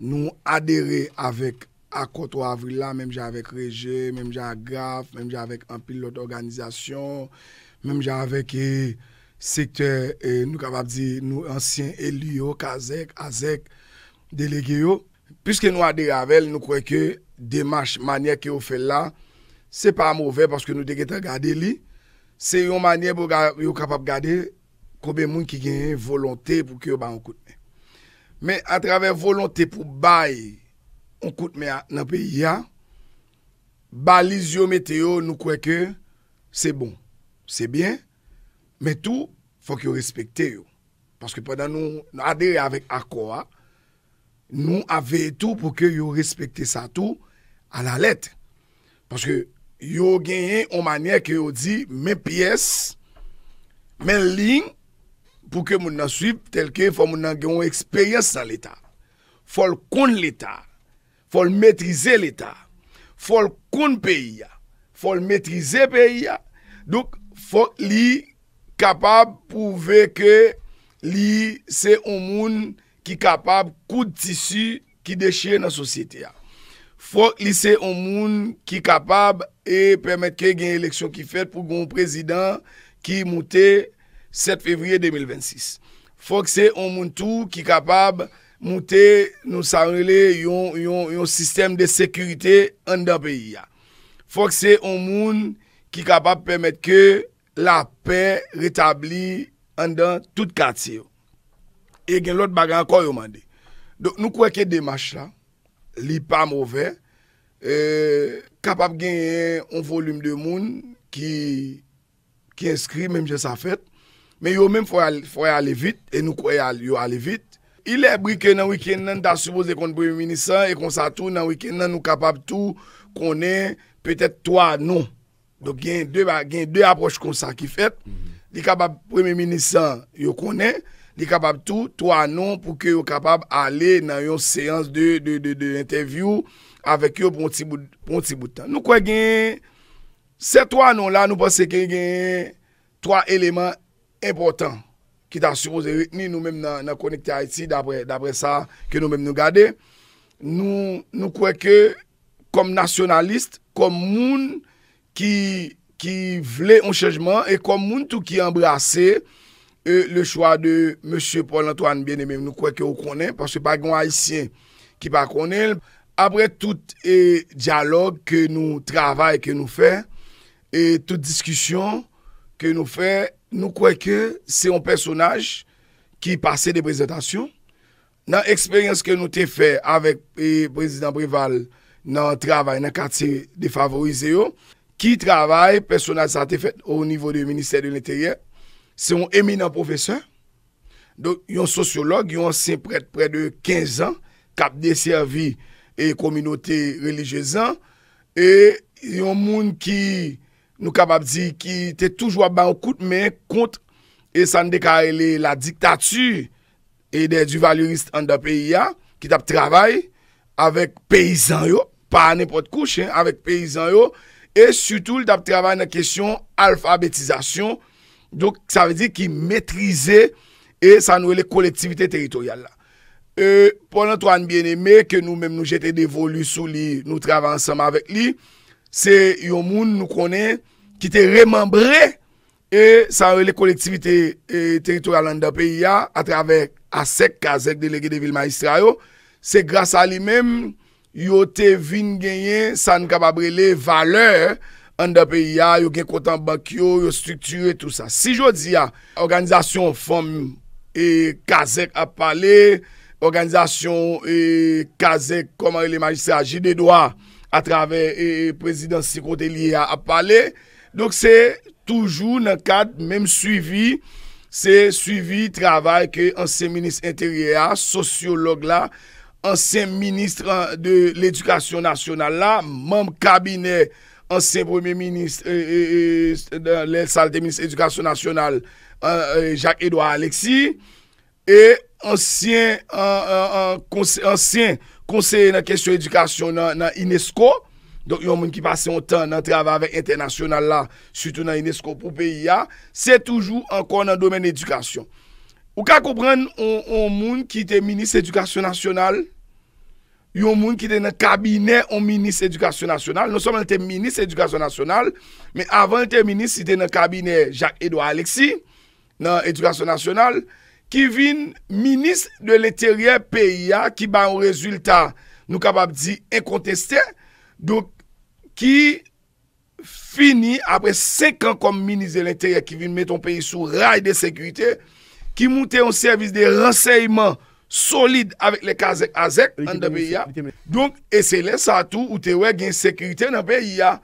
Nou adere avèk akotwa avri la, mèm jè avèk reje, mèm jè avèk graf, mèm jè avèk anpilot organizasyon, mèm jè avèk e, sektè, e, nou kapap di nou ansyen elu yo, kazek, azek, delege yo. Piske nou adere avèl, nou kwek yo demache manyè ki yo fè la, se pa mouvè, paske nou degete gade li, se yon manyè yo kapap gade, koube moun ki genyen volontè pou ki yo ban koutenè. Men atraver volante pou bay, on koute men anpe ya, baliz yo mete yo nou kweke, se bon, se bien, men tou fok yo respekte yo. Paske podan nou adere avik akwa, nou ave tou pou ke yo respekte sa tou, an la let. Paske yo genyen o manye ke yo di, men piyes, men ling, pou ke moun nan swip tel ke fò moun nan gen yon eksperyans sa l'Etat. Fò l'koun l'Etat, fò l'metrize l'Etat, fò l'koun peyi ya, fò l'metrize peyi ya, dok fò l'i kapab pou veke l'i se omoun ki kapab kout tisy ki dechye nan sosyete ya. Fò l'i se omoun ki kapab e pemet ke gen yon leksyon ki fet pou goun prezident ki moutè 7 fevriye 2026. Fok se on moun tou ki kapab moute nou sanrele yon sistem de sekurite an dan peyi ya. Fok se on moun ki kapab pemet ke la pe retabli an dan tout kat se yo. E gen lot bagan akor yon mande. Nou kweke demache la, li pa mouve, e, kapab genye an volume de moun ki inskri menmje sa fèt men yo mèm fò yò alè vit, e nou kò yò alè vit, ilè brike nan wiken nan da soubouz de konti premi minisan, e konsa tou nan wiken nan nou kapab tou konè peut-èt 3 anon, do gen 2 aproche konsa ki fèt, di kapab premi minisan yo konè, di kapab tou 3 anon pou ke yo kapab ale nan yon seans de interview avèk yo pon ti boutan. Nou kò gen, se 3 anon la, nou pò se gen gen 3 eleman impotant ki ta suppose ni nou men nan konik te Haiti d'apre sa ke nou men nou gade nou kweke kom nasyonalist kom moun ki vle yon chejman e kom moun tou ki embrase euh, le chwa de M. Paul Antoine biene men nou kweke ou konen paswe pa gwen Haitien ki pa konen apre tout diyalog ke nou travay ke nou fe e tout diskusyon ke nou fe Nou kwe ke se yon personaj ki pase de prezentasyon. Nan eksperyans ke nou te fe avek e, prezident Breval nan travay nan katsi defavorize yo, ki travay personaj sa te fe au nivou de Ministèr de l'Intérieur, se yon eminant profesyon. Yon sociolog, yon se prete pre de 15 an, kap deservi e kominote religyezan e yon moun ki Nou kapap di ki te toujwa ban kout men kont e san dekarele la diktatü e de du valurist an da peyi ya ki tap travay avek peyizan yo, pa anepot kouchen, avek peyizan yo e sutoul tap travay nan kesyon alfabetizasyon dok sa ve di ki metrize e sanwele kolektivite teritoryal la. E pon an to an biene me ke nou menm nou jete devolu sou li nou travansam avek li Se yon moun nou konen ki te remembre E sa yon le kolektivite e, teritoral an da pe ya A traver asek kazek delege de Vilma Yistrayo Se grasa li mem yo te vin genyen San kapabre le valeur an da pe ya Yo gen kontan bank yo, yo strukture tout sa Si jodi ya, organizasyon fom e, kazek ap pale Organizasyon e, kazek komarele majistraji de doa à travers le président Sikote à parlé. Donc c'est toujours dans le cadre même suivi, c'est suivi travail que ancien ministre intérieur, sociologue là, ancien ministre euh, de l'éducation nationale là, membre cabinet ancien premier ministre euh, euh, dans les salles des ministres de l'éducation nationale, Jacques-Édouard Alexis, et ancien, ancien Konseye nan kesyon edukasyon nan Inesco. Donk yon moun ki pase yon tan nan travavek internasyonal la. Soutou nan Inesco pou PIA. Se toujou an kon nan domen edukasyon. Ou ka koupren yon moun ki te minis edukasyon nasyonal. Yon moun ki te nan kabiney an minis edukasyon nasyonal. Non soman te minis edukasyon nasyonal. Men avan te minis ite nan kabiney Jacques-Edouard Alexis. Nan edukasyon nasyonal. Kivin, minis de l'interier PIA, ki ba yon rezultat nou kabab di e konteste, do ki fini apre sekan kom minis de l'interier Kivin meton peyi sou ray de sekurite, ki moute yon servis de renseyman solide avek le kazek-azek an de PIA, donk esele sa tou ou tewe gen sekurite nan PIA.